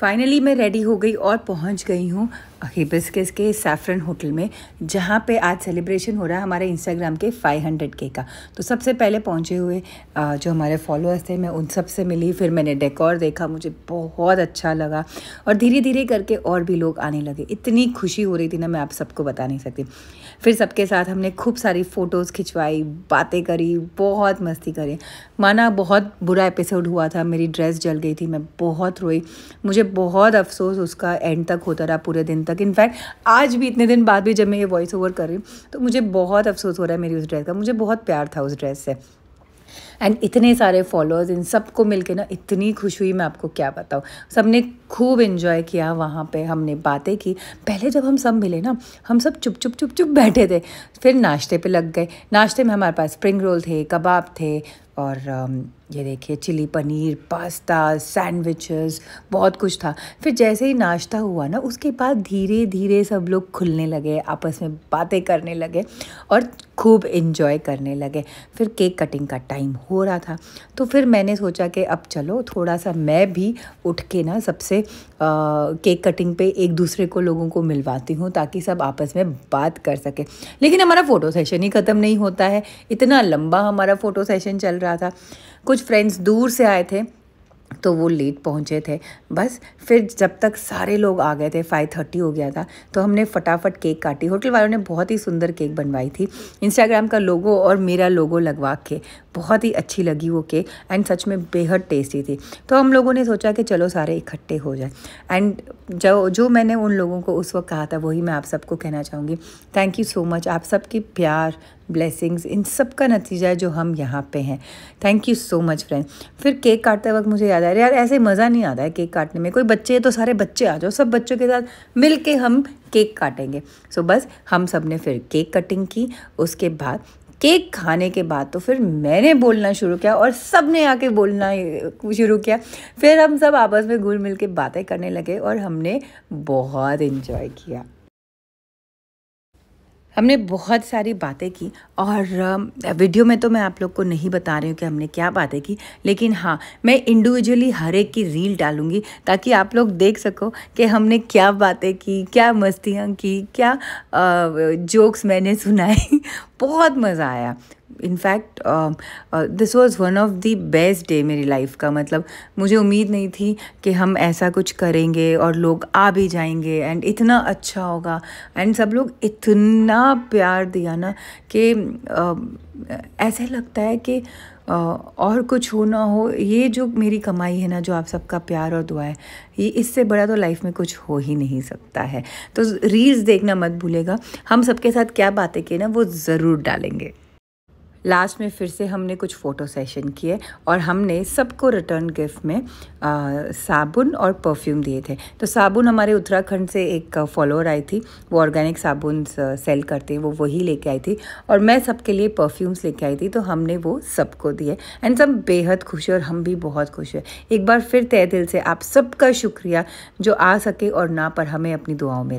finally मैं ready हो गई और पहुंच गई हूँ हिबिस्किस के सैफरन होटल में जहाँ पे आज सेलिब्रेशन हो रहा है हमारे इंस्टाग्राम के 500 के का तो सबसे पहले पहुँचे हुए जो हमारे फॉलोअर्स थे मैं उन सब से मिली फिर मैंने डेकोर देखा मुझे बहुत अच्छा लगा और धीरे धीरे करके और भी लोग आने लगे इतनी खुशी हो रही थी ना मैं आप सबको बता नहीं सकती फिर सबके साथ हमने खूब सारी फ़ोटोज़ खिंचवाई बातें करी बहुत मस्ती करी माना बहुत बुरा एपिसोड हुआ था मेरी ड्रेस जल गई थी मैं बहुत रोई मुझे बहुत अफसोस उसका एंड तक होता रहा पूरे दिन तक इनफैक्ट आज भी इतने दिन बाद भी जब मैं ये वॉइस ओवर कर रही हूँ तो मुझे बहुत अफसोस हो रहा है मेरी उस ड्रेस का मुझे बहुत प्यार था उस ड्रेस से एंड इतने सारे फॉलोअर्स इन सबको के ना इतनी खुश हुई मैं आपको क्या बताऊँ सब ने खूब इन्जॉय किया वहाँ पे हमने बातें की पहले जब हम सब मिले ना हम सब चुप चुप चुप चुप बैठे थे फिर नाश्ते पे लग गए नाश्ते में हमारे पास स्प्रिंग रोल थे कबाब थे और ये देखिए चिली पनीर पास्ता सैंडविचेस बहुत कुछ था फिर जैसे ही नाश्ता हुआ ना उसके बाद धीरे धीरे सब लोग खुलने लगे आपस में बातें करने लगे और खूब इन्जॉय करने लगे फिर केक कटिंग का टाइम हो रहा था तो फिर मैंने सोचा कि अब चलो थोड़ा सा मैं भी उठ के ना सबसे केक कटिंग पे एक दूसरे को लोगों को मिलवाती हूँ ताकि सब आपस में बात कर सके लेकिन हमारा फ़ोटो सेशन ही ख़त्म नहीं होता है इतना लंबा हमारा फ़ोटो सेशन चल रहा रहा था कुछ फ्रेंड्स दूर से आए थे तो वो लेट पहुंचे थे बस फिर जब तक सारे लोग आ गए थे फाइव थर्टी हो गया था तो हमने फटाफट केक काटी होटल वालों ने बहुत ही सुंदर केक बनवाई थी इंस्टाग्राम का लोगो और मेरा लोगो लगवा के बहुत ही अच्छी लगी वो केक एंड सच में बेहद टेस्टी थी तो हम लोगों ने सोचा कि चलो सारे इकट्ठे हो जाए एंड जो जो मैंने उन लोगों को उस वक्त कहा था वही मैं आप सबको कहना चाहूँगी थैंक यू सो मच आप सबके प्यार ब्लेसिंग्स इन सब का नतीजा है जो हम यहाँ पे हैं thank you so much friend फिर केक काटते वक्त मुझे याद आ रहा है यार ऐसे मज़ा नहीं आता है केक काटने में कोई बच्चे तो सारे बच्चे आ जाओ सब बच्चों के साथ मिल के हम केक काटेंगे सो so, बस हम सब ने फिर केक कटिंग की उसके बाद केक खाने के बाद तो फिर मैंने बोलना शुरू किया और सब ने आके बोलना शुरू किया फिर हम सब आपस में घुल मिल के बातें करने लगे और हमने बहुत इन्जॉय किया हमने बहुत सारी बातें की और वीडियो में तो मैं आप लोग को नहीं बता रही हूँ कि हमने क्या बातें की लेकिन हाँ मैं इंडिविजुअली हर एक की रील डालूँगी ताकि आप लोग देख सको कि हमने क्या बातें की क्या मस्तियाँ की क्या जोक्स मैंने सुनाए बहुत मज़ा आया in fact this was one of the best day मेरी लाइफ का मतलब मुझे उम्मीद नहीं थी कि हम ऐसा कुछ करेंगे और लोग आ भी जाएंगे एंड इतना अच्छा होगा एंड सब लोग इतना प्यार दिया ना कि uh, ऐसे लगता है कि uh, और कुछ हो ना हो ये जो मेरी कमाई है ना जो आप सबका प्यार और दुआ है ये इससे बड़ा तो लाइफ में कुछ हो ही नहीं सकता है तो रील्स देखना मत भूलेगा हम सबके साथ क्या बातें की ना वो ज़रूर डालेंगे लास्ट में फिर से हमने कुछ फ़ोटो सेशन किए और हमने सबको रिटर्न गिफ्ट में आ, साबुन और परफ्यूम दिए थे तो साबुन हमारे उत्तराखंड से एक फॉलोअर आई थी वो ऑर्गेनिक साबुन सेल करते हैं वो वही लेके आई थी और मैं सबके लिए परफ्यूम्स लेके आई थी तो हमने वो सबको दिए एंड सब बेहद खुश और हम भी बहुत खुश हैं एक बार फिर तय दिल से आप सबका शुक्रिया जो आ सके और ना पर हमें अपनी दुआओं में